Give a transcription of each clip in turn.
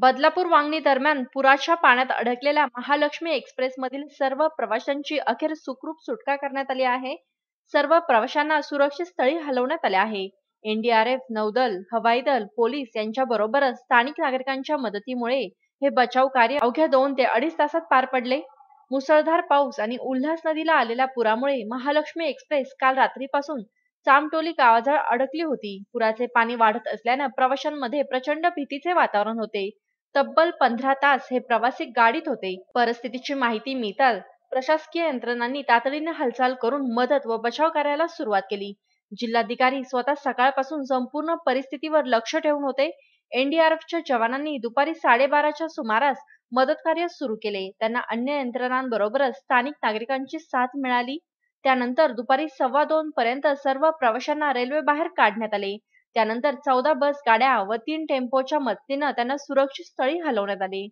बदलापूर वांगणी दरम्यान पुराच्या पाण्यात अडकलेल्या महालक्ष्मी एक्सप्रेस मधील सर्व प्रवाशांची अखेर सुखरूप सुटका करण्यात आली आहे सर्व प्रवाशांना सुरक्षित स्थळी हलवण्यात आले आहे एनडीआरएफ नौदल हवाई दल पोलीस यांच्या बरोबरच स्थानिक नागरिकांच्या मदतीमुळे हे बचाव कार्य अवघ्या दोन ते अडीच तासात पार पडले मुसळधार पाऊस आणि उल्हास नदीला आलेल्या पुरामुळे महालक्ष्मी एक्सप्रेस काल रात्रीपासून सामटोली काळाझाळ अडकली होती पुराचे पाणी वाढत असल्यानं प्रवाशांमध्ये प्रचंड भीतीचे वातावरण होते तब्बल पंधरा तास हे प्रवासी गाडीत होते परिस्थितीची माहिती मिळताच प्रशासकीय यंत्रणांनी तातडीने हालचाल करून मदत व बचाव कार्याला सुरुवात केली जिल्हाधिकारी स्वतः सकाळपासून संपूर्ण परिस्थितीवर लक्ष ठेवून होते एनडीआरएफच्या जवानांनी दुपारी साडेबाराच्या सुमारास मदत कार्य सुरू केले त्यांना अन्य यंत्रणांबरोबरच स्थानिक नागरिकांची साथ मिळाली त्यानंतर दुपारी सव्वा दोन पर्यंत सर्व प्रवाशांना रेल्वे बाहेर काढण्यात आले त्यानंतर चौदा बस गाड्या व तीन टेम्पोच्या मदतीनं त्यांना सुरक्षित स्थळी हलवण्यात आले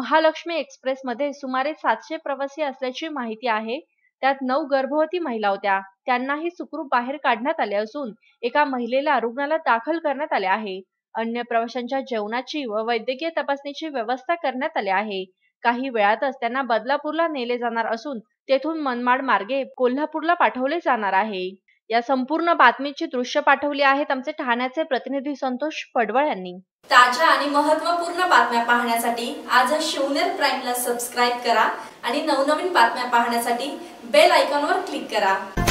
महालक्ष्मी एक्सप्रेस मध्ये सुमारे सातशे प्रवासी असल्याची माहिती आहे त्यात नऊ गर्भवती महिला होत्या त्यांनाही सुखरूप बाहेर काढण्यात आले असून एका महिलेला रुग्णालयात दाखल करण्यात आले आहे अन्य प्रवाशांच्या जेवणाची व वैद्यकीय तपासणीची व्यवस्था करण्यात आली आहे काही वेळातच त्यांना बदलापूरला नेले जाणार असून तेथून मनमाड मार्गे कोल्हापूरला पाठवले जाणार आहे या संपूर्ण बातमीची दृश्य पाठवली आहेत आमचे ठाण्याचे प्रतिनिधी संतोष पडवळ यांनी ताज्या आणि महत्वपूर्ण बातम्या पाहण्यासाठी आज शिवनेर ला सबस्क्राईब करा आणि नवनवीन बातम्या पाहण्यासाठी बेल आयकॉनवर क्लिक करा